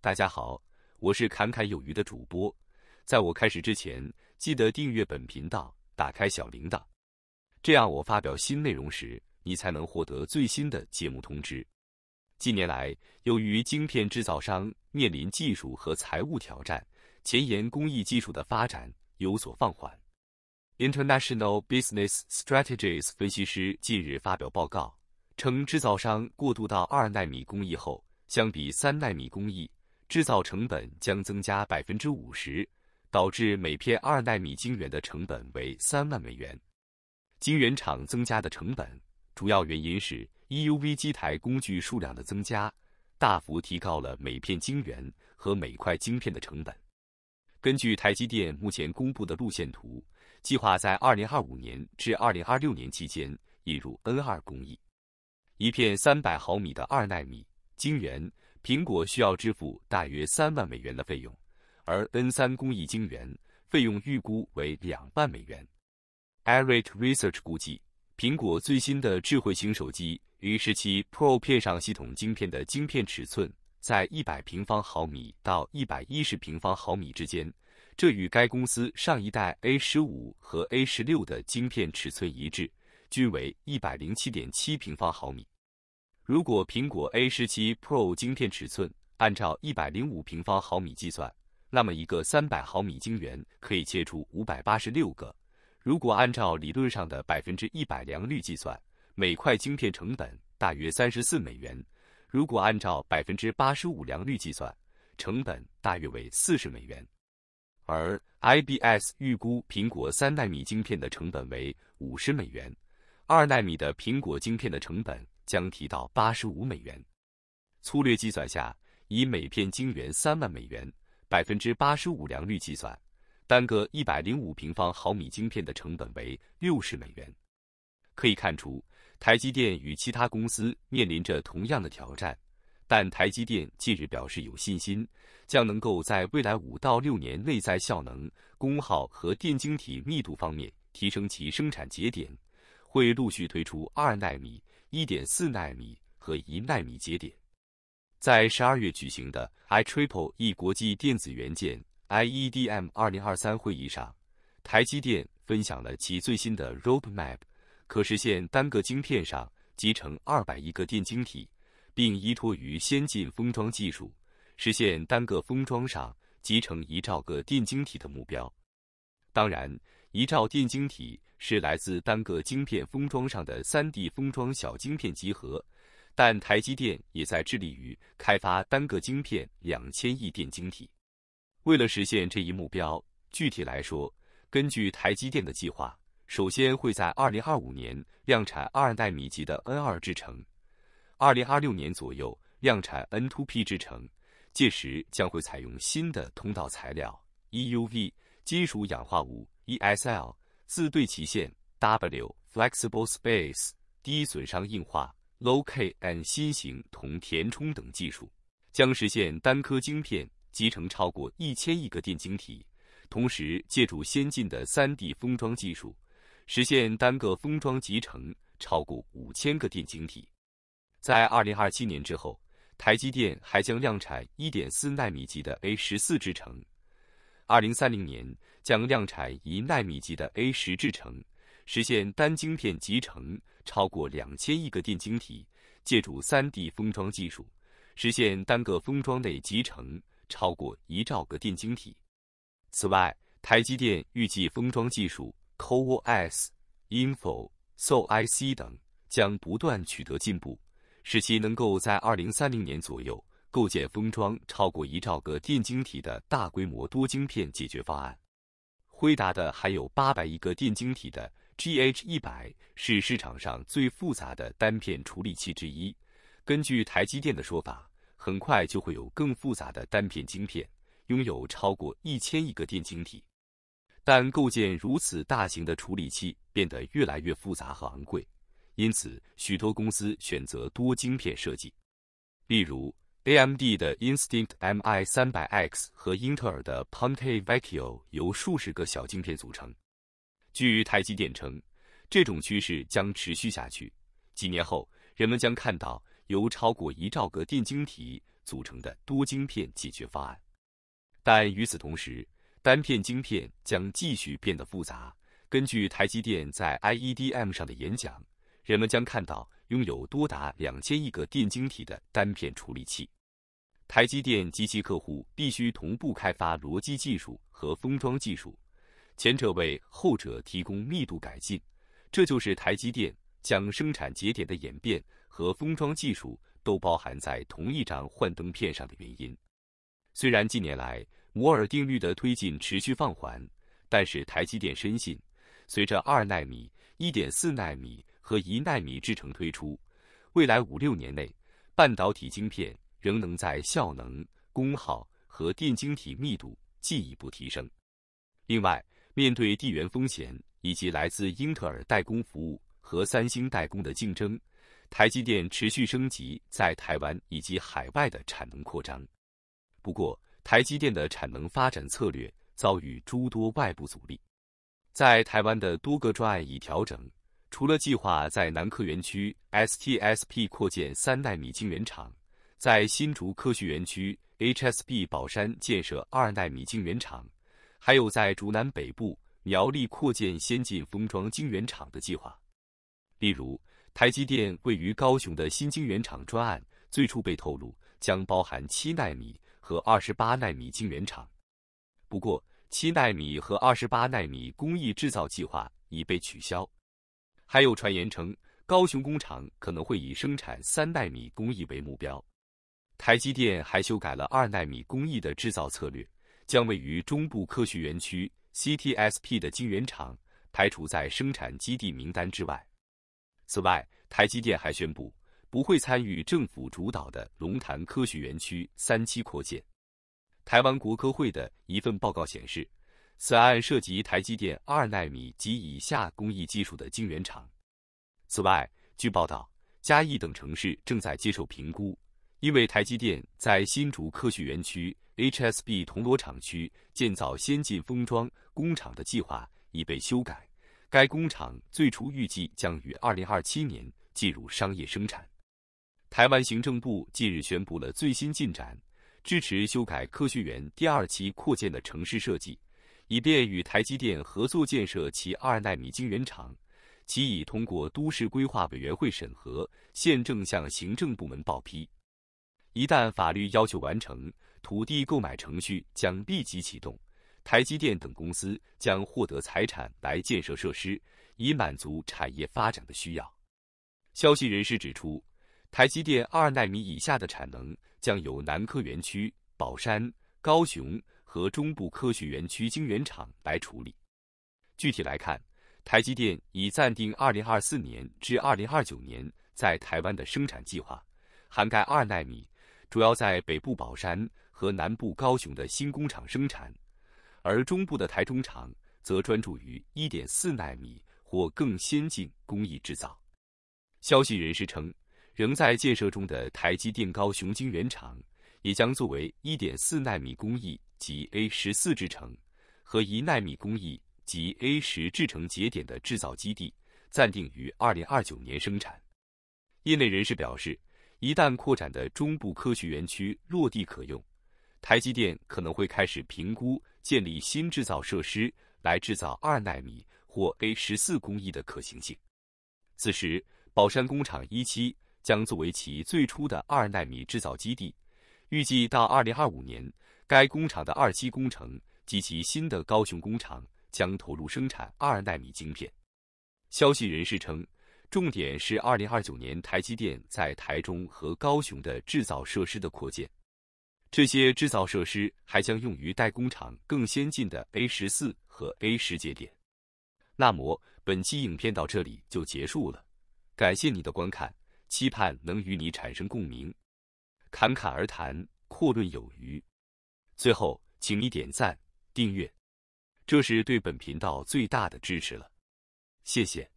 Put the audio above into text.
大家好，我是侃侃有余的主播。在我开始之前，记得订阅本频道，打开小铃铛，这样我发表新内容时，你才能获得最新的节目通知。近年来，由于晶片制造商面临技术和财务挑战，前沿工艺技术的发展有所放缓。International Business Strategies 分析师近日发表报告称，制造商过渡到二纳米工艺后，相比三纳米工艺。制造成本将增加百分之五十，导致每片二纳米晶圆的成本为三万美元。晶圆厂增加的成本主要原因是 EUV 机台工具数量的增加，大幅提高了每片晶圆和每块晶片的成本。根据台积电目前公布的路线图，计划在二零二五年至二零二六年期间引入 N 二工艺，一片三百毫米的二纳米晶圆。苹果需要支付大约三万美元的费用，而 N 三工艺晶圆费用预估为两万美元。i r i t Research 估计，苹果最新的智慧型手机于十七 Pro 片上系统晶片的晶片尺寸在一百平方毫米到一百一十平方毫米之间，这与该公司上一代 A 十五和 A 十六的晶片尺寸一致，均为一百零七点七平方毫米。如果苹果 A 十七 Pro 晶片尺寸按照一百零五平方毫米计算，那么一个三百毫米晶圆可以切出五百八十六个。如果按照理论上的百分之一百良率计算，每块晶片成本大约三十四美元。如果按照百分之八十五良率计算，成本大约为四十美元。而 IBS 预估苹果三纳米晶片的成本为五十美元，二纳米的苹果晶片的成本。将提到八十五美元。粗略计算下，以每片晶圆三万美元，百分之八十五良率计算，单个一百零五平方毫米晶片的成本为六十美元。可以看出，台积电与其他公司面临着同样的挑战，但台积电近日表示有信心，将能够在未来五到六年内在效能、功耗和电晶体密度方面提升其生产节点，会陆续推出二纳米。一点四纳米和一纳米节点，在十二月举行的 I t r p e E 国际电子元件 IEDM 二零二三会议上，台积电分享了其最新的 Roadmap，可实现单个晶片上集成二百亿个电晶体，并依托于先进封装技术，实现单个封装上集成一兆个电晶体的目标。当然。一兆电晶体是来自单个晶片封装上的 3D 封装小晶片集合，但台积电也在致力于开发单个晶片两千亿电晶体。为了实现这一目标，具体来说，根据台积电的计划，首先会在2025年量产二纳米级的 N2 制程，2026年左右量产 N2P 制程，届时将会采用新的通道材料 EUV 金属氧化物。E.S.L 自对齐线、W flexible space、低损伤硬化、Low K and 新型铜填充等技术，将实现单颗晶片集成超过一千亿个电晶体。同时，借助先进的 3D 封装技术，实现单个封装集成超过五千个电晶体。在二零二七年之后，台积电还将量产一点四纳米级的 A 十四制程。二零三零年将量产一纳米级的 A 十制程，实现单晶片集成超过两千亿个电晶体；借助 3D 封装技术，实现单个封装内集成超过一兆个电晶体。此外，台积电预计封装技术 CoWoS、i n f o s o IC 等将不断取得进步，使其能够在二零三零年左右。构建封装超过一兆个电晶体的大规模多晶片解决方案。辉达的还有八百亿个电晶体的 G H 一百是市场上最复杂的单片处理器之一。根据台积电的说法，很快就会有更复杂的单片晶片，拥有超过一千亿个电晶体。但构建如此大型的处理器变得越来越复杂和昂贵，因此许多公司选择多晶片设计，例如。AMD 的 Instinct MI 300X 和英特尔的 Ponte Vecchio 由数十个小晶片组成。据台积电称，这种趋势将持续下去。几年后，人们将看到由超过一兆个电晶体组成的多晶片解决方案。但与此同时，单片晶片将继续变得复杂。根据台积电在 IEDM 上的演讲，人们将看到拥有多达两千亿个电晶体的单片处理器。台积电及其客户必须同步开发逻辑技术和封装技术，前者为后者提供密度改进。这就是台积电将生产节点的演变和封装技术都包含在同一张幻灯片上的原因。虽然近年来摩尔定律的推进持续放缓，但是台积电深信，随着二纳米、一点四纳米和一纳米制程推出，未来五六年内半导体晶片。仍能在效能、功耗和电晶体密度进一步提升。另外，面对地缘风险以及来自英特尔代工服务和三星代工的竞争，台积电持续升级在台湾以及海外的产能扩张。不过，台积电的产能发展策略遭遇诸多外部阻力，在台湾的多个专案已调整，除了计划在南科园区 STSP 扩建三纳米晶圆厂。在新竹科学园区 h s b 宝山建设二纳米晶圆厂，还有在竹南北部苗栗扩建先进封装晶圆厂的计划。例如，台积电位于高雄的新晶圆厂专案最初被透露将包含七纳米和二十八纳米晶圆厂，不过七纳米和二十八纳米工艺制造计划已被取消。还有传言称，高雄工厂可能会以生产三纳米工艺为目标。台积电还修改了二纳米工艺的制造策略，将位于中部科学园区 （CTSP） 的晶圆厂排除在生产基地名单之外。此外，台积电还宣布不会参与政府主导的龙潭科学园区三期扩建。台湾国科会的一份报告显示，此案涉及台积电二纳米及以下工艺技术的晶圆厂。此外，据报道，嘉义等城市正在接受评估。因为台积电在新竹科学园区 H S B 铜锣厂区建造先进封装工厂的计划已被修改，该工厂最初预计将于二零二七年进入商业生产。台湾行政部近日宣布了最新进展，支持修改科学园第二期扩建的城市设计，以便与台积电合作建设其二纳米晶圆厂。其已通过都市规划委员会审核，现正向行政部门报批。一旦法律要求完成，土地购买程序将立即启动。台积电等公司将获得财产来建设设施，以满足产业发展的需要。消息人士指出，台积电二纳米以下的产能将由南科园区、宝山、高雄和中部科学园区晶圆厂来处理。具体来看，台积电已暂定2024年至2029年在台湾的生产计划，涵盖二纳米。主要在北部宝山和南部高雄的新工厂生产，而中部的台中厂则专注于1.4纳米或更先进工艺制造。消息人士称，仍在建设中的台积电高雄晶圆厂也将作为1.4纳米工艺及 A 十四制程和1纳米工艺及 A 十制程节点的制造基地，暂定于2029年生产。业内人士表示。一旦扩展的中部科学园区落地可用，台积电可能会开始评估建立新制造设施来制造二纳米或 A 十四工艺的可行性。此时，宝山工厂一期将作为其最初的二纳米制造基地。预计到二零二五年，该工厂的二期工程及其新的高雄工厂将投入生产二纳米晶片。消息人士称。重点是二零二九年台积电在台中和高雄的制造设施的扩建，这些制造设施还将用于代工厂更先进的 A 十四和 A 十节点。那么本期影片到这里就结束了，感谢你的观看，期盼能与你产生共鸣。侃侃而谈，阔论有余。最后，请你点赞、订阅，这是对本频道最大的支持了。谢谢。